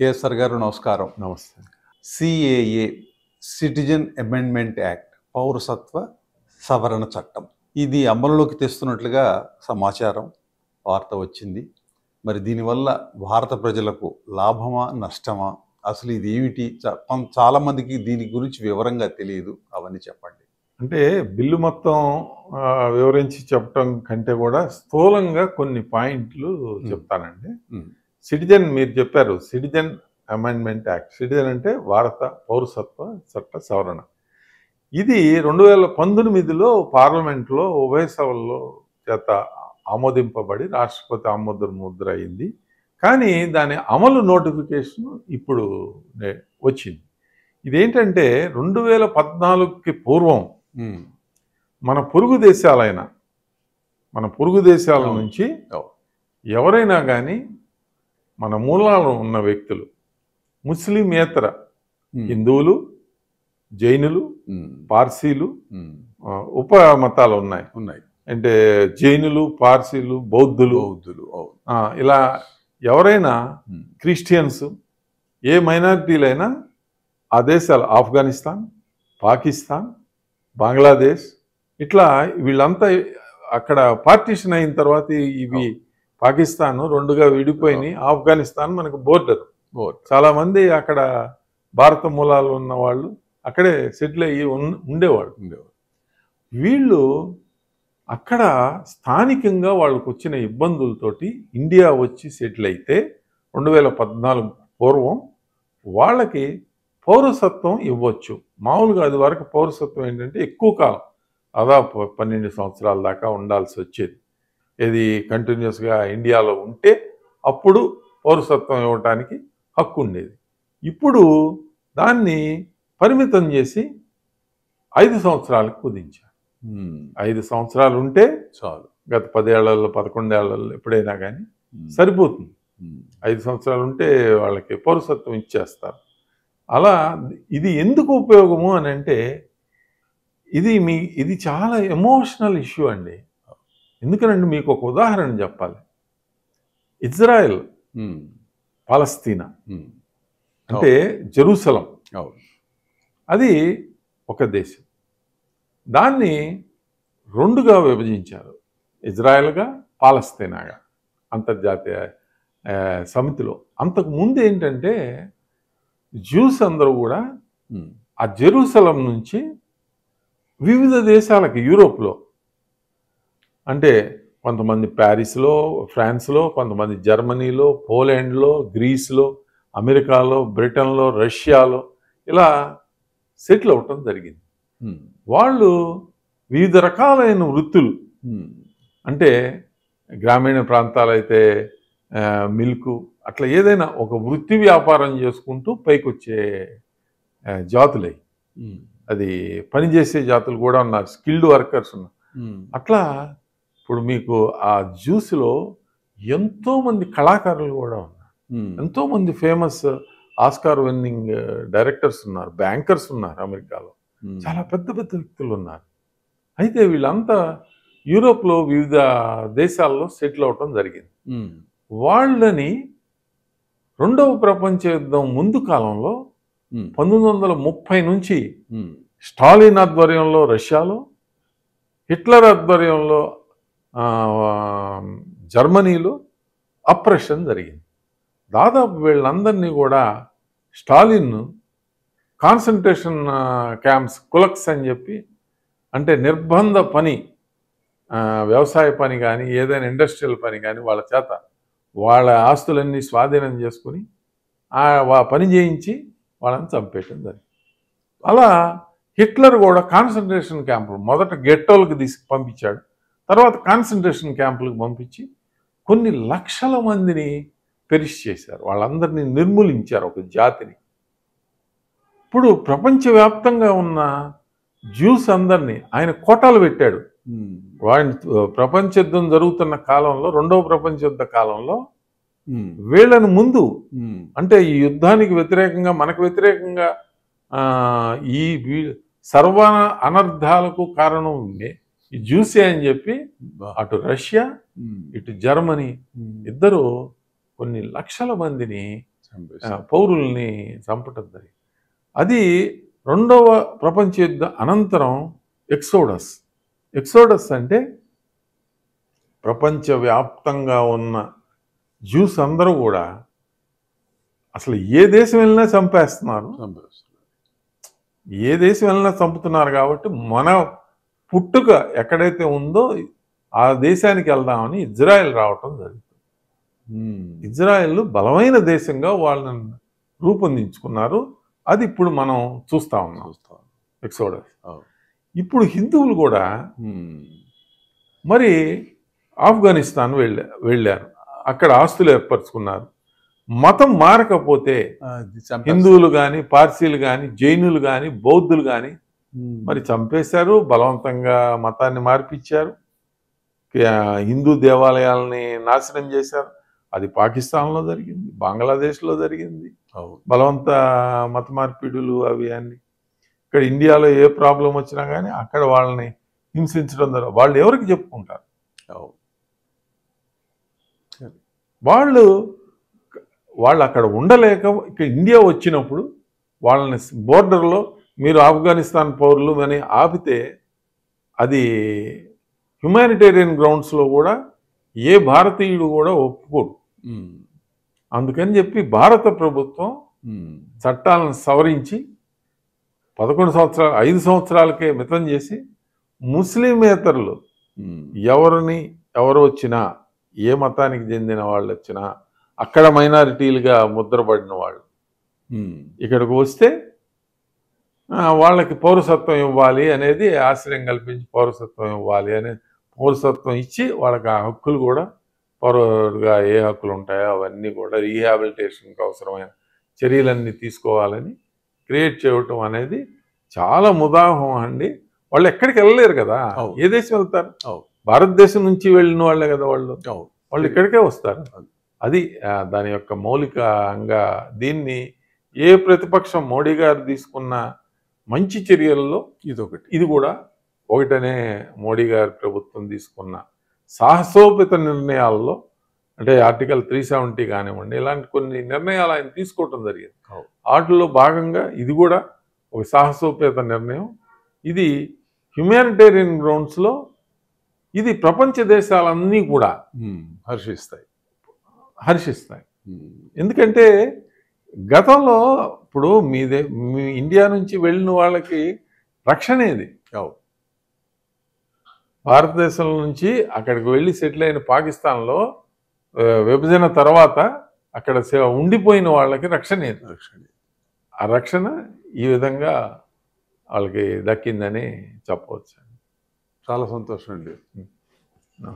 KSR గారు నమస్కారం నమస్తే సిఏఏ సిటిజన్ అమెండ్మెంట్ యాక్ట్ పౌరసత్వ సవరణ చట్టం ఇది అమలులోకి తెస్తున్నట్లుగా సమాచారం వార్త వచ్చింది మరి దీనివల్ల భారత ప్రజలకు లాభమా నష్టమా అసలు ఇది ఏమిటి చాలామందికి దీని గురించి వివరంగా తెలియదు అవన్నీ చెప్పండి అంటే బిల్లు మొత్తం వివరించి చెప్పటం కంటే కూడా స్థూలంగా కొన్ని పాయింట్లు చెప్తానండి సిటిజన్ మీరు చెప్పారు సిటిజన్ అమెండ్మెంట్ యాక్ట్ సిటిజన్ అంటే భారత పౌరసత్వ చట్ట సవరణ ఇది రెండు వేల పంతొమ్మిదిలో పార్లమెంట్లో ఉభయ సభల్లో చేత ఆమోదింపబడి రాష్ట్రపతి ఆమోదం ముద్ర అయింది కానీ దాని అమలు నోటిఫికేషన్ ఇప్పుడు వచ్చింది ఇదేంటంటే రెండు వేల పద్నాలుగుకి పూర్వం మన పొరుగు దేశాలైన మన పొరుగు దేశాల నుంచి ఎవరైనా కానీ మన మూలాలు ఉన్న వ్యక్తులు ముస్లిమేతర హిందువులు జైనులు పార్సీలు ఉప మతాలు ఉన్నాయి ఉన్నాయి అంటే జైనులు పార్సీలు బౌద్ధులు బౌద్ధులు ఇలా ఎవరైనా క్రిస్టియన్స్ ఏ మైనారిటీలైనా ఆ దేశాలు ఆఫ్ఘనిస్తాన్ పాకిస్తాన్ బంగ్లాదేశ్ ఇట్లా వీళ్ళంతా అక్కడ పార్టీషన్ అయిన తర్వాత ఇవి పాకిస్తాన్ రెండుగా విడిపోయి ఆఫ్ఘనిస్తాన్ మనకు బోర్డర్ చాలామంది అక్కడ భారత మూలాలు ఉన్న వాళ్ళు అక్కడే సెటిల్ అయ్యి ఉండేవాళ్ళు ఉండేవాళ్ళు వీళ్ళు అక్కడ స్థానికంగా వాళ్ళకు వచ్చిన ఇబ్బందులతోటి ఇండియా వచ్చి సెటిల్ అయితే రెండు వేల పద్నాలుగు పూర్వం వాళ్ళకి పౌరసత్వం ఇవ్వచ్చు మామూలుగా అది వరకు పౌరసత్వం ఏంటంటే ఎక్కువ కాలం దాదాపు పన్నెండు సంవత్సరాల దాకా ఉండాల్సి వచ్చేది ఏది కంటిన్యూస్గా ఇండియాలో ఉంటే అప్పుడు పౌరసత్వం ఇవ్వటానికి హక్కు ఉండేది ఇప్పుడు దాన్ని పరిమితం చేసి ఐదు సంవత్సరాలకు కుదించారు ఐదు సంవత్సరాలు ఉంటే చాలు గత పదేళ్లలో పదకొండేళ్లలో ఎప్పుడైనా కానీ సరిపోతుంది ఐదు సంవత్సరాలు ఉంటే వాళ్ళకి పౌరసత్వం ఇచ్చేస్తారు అలా ఇది ఎందుకు ఉపయోగము అని అంటే ఇది మీ ఇది చాలా ఎమోషనల్ ఇష్యూ అండి ఎందుకనండి మీకు ఒక ఉదాహరణ చెప్పాలి ఇజ్రాయెల్ పాలస్తీనా అంటే జెరూసలం అది ఒక దేశం దాన్ని రెండుగా విభజించారు ఇజ్రాయెల్గా పాలస్తీనాగా అంతర్జాతీయ సమితిలో అంతకు ముందు ఏంటంటే జ్యూస్ అందరూ కూడా ఆ జెరూసలం నుంచి వివిధ దేశాలకు యూరోప్లో అంటే కొంతమంది ప్యారిస్లో ఫ్రాన్స్లో కొంతమంది జర్మనీలో పోలాండ్లో గ్రీస్లో అమెరికాలో బ్రిటన్లో రష్యాలో ఇలా సెటిల్ అవటం జరిగింది వాళ్ళు వివిధ రకాలైన వృత్తులు అంటే గ్రామీణ ప్రాంతాలైతే మిల్క్ అట్లా ఏదైనా ఒక వృత్తి వ్యాపారం చేసుకుంటూ పైకి వచ్చే జాతులై అది పనిచేసే జాతులు కూడా ఉన్నారు స్కిల్డ్ వర్కర్స్ ఉన్నారు అట్లా ఇప్పుడు మీకు ఆ జ్యూస్లో ఎంతోమంది కళాకారులు కూడా ఉన్నారు ఎంతోమంది ఫేమస్ ఆస్కార్ విన్నింగ్ డైరెక్టర్స్ ఉన్నారు బ్యాంకర్స్ ఉన్నారు అమెరికాలో చాలా పెద్ద పెద్ద వ్యక్తులు ఉన్నారు అయితే వీళ్ళంతా యూరోప్లో వివిధ దేశాల్లో సెటిల్ అవటం జరిగింది వాళ్ళని రెండవ ప్రపంచ యుద్ధం ముందు కాలంలో పంతొమ్మిది వందల ముప్పై నుంచి స్టాలిన్ ఆధ్వర్యంలో రష్యాలో హిట్లర్ ఆధ్వర్యంలో జర్మనీలో అప్రెషన్ జరిగింది దాదాపు వీళ్ళందరినీ కూడా స్టాలిన్ కాన్సన్ట్రేషన్ క్యాంప్స్ కులక్స్ అని చెప్పి అంటే నిర్బంధ పని వ్యవసాయ పని కానీ ఏదైనా ఇండస్ట్రియల్ పని కానీ వాళ్ళ చేత వాళ్ళ ఆస్తులన్నీ స్వాధీనం చేసుకుని ఆ పని చేయించి వాళ్ళని చంపేయటం జరిగింది అలా హిట్లర్ కూడా కాన్సన్ట్రేషన్ క్యాంపులు మొదట గెట్టోలకు తీసుకు పంపించాడు తర్వాత కాన్సన్ట్రేషన్ క్యాంపులకు పంపించి కొన్ని లక్షల మందిని పెరిష్ చేశారు వాళ్ళందరినీ నిర్మూలించారు ఒక జాతిని ఇప్పుడు ప్రపంచవ్యాప్తంగా ఉన్న జ్యూస్ అందరినీ ఆయన కోటాలు పెట్టాడు వాడి ప్రపంచ యుద్ధం జరుగుతున్న కాలంలో రెండవ ప్రపంచ యుద్ధ కాలంలో వీళ్ళని ముందు అంటే ఈ యుద్ధానికి వ్యతిరేకంగా మనకు వ్యతిరేకంగా ఈ సర్వ అనర్థాలకు కారణం ఈ జ్యూసే అని చెప్పి అటు రష్యా ఇటు జర్మనీ ఇద్దరు కొన్ని లక్షల మందిని పౌరుల్ని చంపటం జరిగింది అది రెండవ ప్రపంచ యుద్ధ అనంతరం ఎక్సోడస్ ఎక్సోడస్ అంటే ప్రపంచవ్యాప్తంగా ఉన్న జ్యూస్ అందరూ కూడా అసలు ఏ దేశం వెళ్ళినా చంపేస్తున్నారు ఏ దేశం వెళ్ళినా చంపుతున్నారు కాబట్టి మన పుట్టుక ఎక్కడైతే ఉందో ఆ దేశానికి వెళ్దామని ఇజ్రాయెల్ రావటం జరిగింది ఇజ్రాయెల్ బలమైన దేశంగా వాళ్ళని రూపొందించుకున్నారు అది ఇప్పుడు మనం చూస్తా ఉన్నాం ఎక్సోడస్ ఇప్పుడు హిందువులు కూడా మరి ఆఫ్ఘనిస్తాన్ వెళ్ళా వెళ్ళారు అక్కడ ఆస్తులు ఏర్పరచుకున్నారు మతం మారకపోతే హిందువులు కానీ పార్సీలు కానీ జైనులు కానీ బౌద్ధులు కానీ మరి చంపేశారు బలవంతంగా మతాన్ని మార్పిచ్చారు హిందూ దేవాలయాలని నాశనం చేశారు అది పాకిస్తాన్లో జరిగింది బంగ్లాదేశ్లో జరిగింది బలవంత మత మార్పిడులు అవి అన్నీ ఇక్కడ ఇండియాలో ఏ ప్రాబ్లం వచ్చినా కానీ అక్కడ వాళ్ళని హింసించడం ద్వారా వాళ్ళు ఎవరికి చెప్పుకుంటారు వాళ్ళు వాళ్ళు అక్కడ ఉండలేక ఇక్కడ ఇండియా వచ్చినప్పుడు వాళ్ళని బోర్డర్లో మీరు ఆఫ్ఘనిస్తాన్ పౌరులు అని ఆపితే అది హ్యుమానిటేరియన్ గ్రౌండ్స్లో కూడా ఏ భారతీయుడు కూడా ఒప్పుకోడు అందుకని చెప్పి భారత ప్రభుత్వం చట్టాలను సవరించి పదకొండు సంవత్సరాలు ఐదు సంవత్సరాలకే మితం చేసి ముస్లిమేతరులు ఎవరిని ఎవరు వచ్చినా ఏ మతానికి చెందిన వాళ్ళు వచ్చినా అక్కడ మైనారిటీలుగా ముద్రపడిన వాళ్ళు ఇక్కడికి వస్తే వాళ్ళకి పౌరసత్వం ఇవ్వాలి అనేది ఆశ్రయం కల్పించి పౌరసత్వం ఇవ్వాలి అనే పౌరసత్వం ఇచ్చి వాళ్ళకి ఆ హక్కులు కూడా పౌరుగా ఏ హక్కులు ఉంటాయో అవన్నీ కూడా రీహాబిలిటేషన్కి అవసరమైన చర్యలన్నీ తీసుకోవాలని క్రియేట్ చేయటం అనేది చాలా ముదాహం అండి వాళ్ళు ఎక్కడికి వెళ్ళలేరు కదా ఏ దేశం వెళ్తారు భారతదేశం నుంచి వెళ్ళిన వాళ్ళే కదా వాళ్ళు వాళ్ళు ఇక్కడికే వస్తారు అది దాని యొక్క మౌలికంగా దీన్ని ఏ ప్రతిపక్షం మోడీ గారు తీసుకున్న మంచి చర్యలలో ఇదొకటి ఇది కూడా ఒకటనే మోడీ గారి ప్రభుత్వం తీసుకున్న సాహసోపేత నిర్ణయాల్లో అంటే ఆర్టికల్ త్రీ సెవెంటీ కానివ్వండి ఇలాంటి కొన్ని నిర్ణయాలు ఆయన తీసుకోవటం జరిగింది వాటిలో భాగంగా ఇది కూడా ఒక సాహసోపేత నిర్ణయం ఇది హ్యుమానిటేరియన్ గ్రౌండ్స్లో ఇది ప్రపంచ దేశాలన్నీ కూడా హర్షిస్తాయి హర్షిస్తాయి ఎందుకంటే గతంలో ఇప్పుడు మీదే మీ ఇండియా నుంచి వెళ్ళిన వాళ్ళకి రక్షణ ఇది భారతదేశం నుంచి అక్కడికి వెళ్ళి సెటిల్ అయిన పాకిస్తాన్లో విభజన తర్వాత అక్కడ ఉండిపోయిన వాళ్ళకి రక్షణ ఏది రక్షణ ఆ రక్షణ ఈ విధంగా వాళ్ళకి దక్కిందని చెప్పవచ్చు చాలా సంతోషం అండి